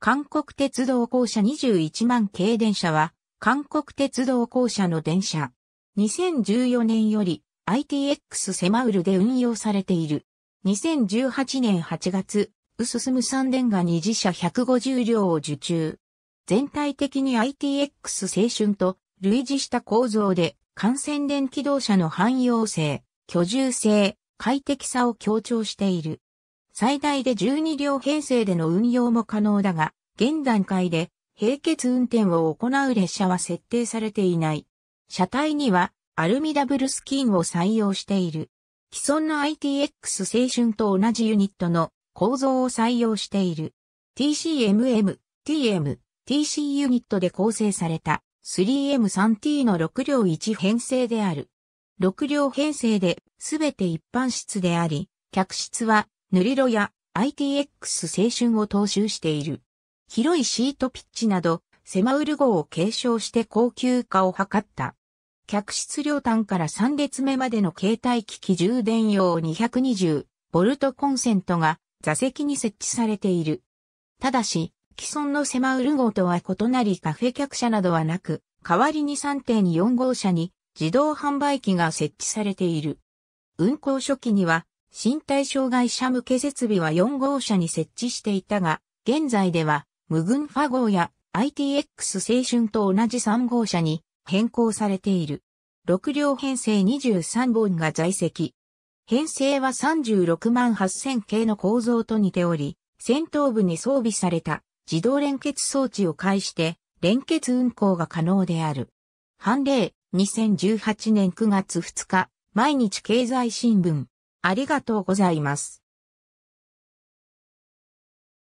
韓国鉄道公社21万系電車は、韓国鉄道公社の電車。2014年より ITX セマウルで運用されている。2018年8月、ウススム3電が2次車150両を受注。全体的に ITX 青春と類似した構造で、幹線電気動車の汎用性、居住性、快適さを強調している。最大で12両編成での運用も可能だが、現段階で並結運転を行う列車は設定されていない。車体にはアルミダブルスキンを採用している。既存の ITX 青春と同じユニットの構造を採用している。TCMM、TM、TC ユニットで構成された 3M3T の6両1編成である。6両編成で全て一般室であり、客室は塗り炉や ITX 青春を踏襲している。広いシートピッチなど、セマウル号を継承して高級化を図った。客室両端から3列目までの携帯機器充電用 220V コンセントが座席に設置されている。ただし、既存のセマウル号とは異なりカフェ客車などはなく、代わりに3.4号車に自動販売機が設置されている。運行初期には身体障害者向け設備は4号車に設置していたが、現在では、無群ファ号や ITX 青春と同じ3号車に変更されている。6両編成23本が在籍。編成は36万8000系の構造と似ており、先頭部に装備された自動連結装置を介して連結運行が可能である。判例2018年9月2日、毎日経済新聞。ありがとうございます。